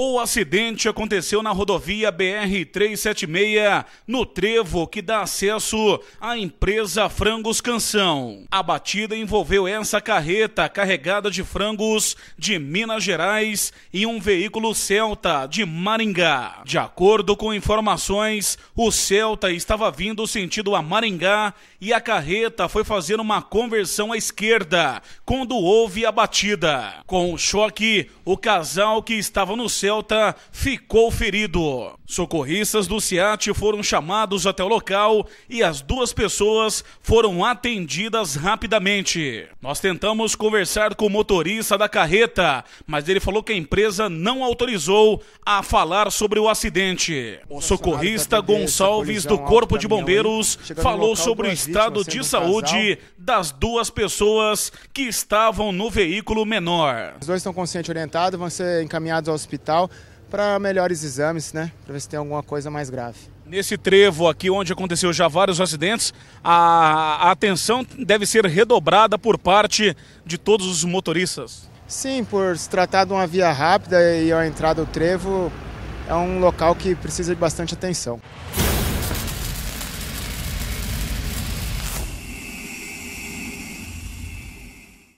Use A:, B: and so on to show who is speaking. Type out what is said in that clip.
A: O acidente aconteceu na rodovia BR-376, no trevo que dá acesso à empresa Frangos Canção. A batida envolveu essa carreta carregada de frangos de Minas Gerais e um veículo Celta de Maringá. De acordo com informações, o Celta estava vindo sentido a Maringá e a carreta foi fazer uma conversão à esquerda quando houve a batida. Com o choque, o casal que estava no Celta Celta ficou ferido. Socorristas do Ciat foram chamados até o local e as duas pessoas foram atendidas rapidamente. Nós tentamos conversar com o motorista da carreta, mas ele falou que a empresa não autorizou a falar sobre o acidente. O socorrista Gonçalves do Corpo de Bombeiros falou sobre o estado de saúde das duas pessoas que estavam no veículo menor.
B: Os dois estão conscientes orientados, vão ser encaminhados ao hospital para melhores exames, né? Para ver se tem alguma coisa mais grave.
A: Nesse trevo aqui onde aconteceu já vários acidentes, a, a atenção deve ser redobrada por parte de todos os motoristas.
B: Sim, por se tratar de uma via rápida e a entrada do trevo, é um local que precisa de bastante atenção.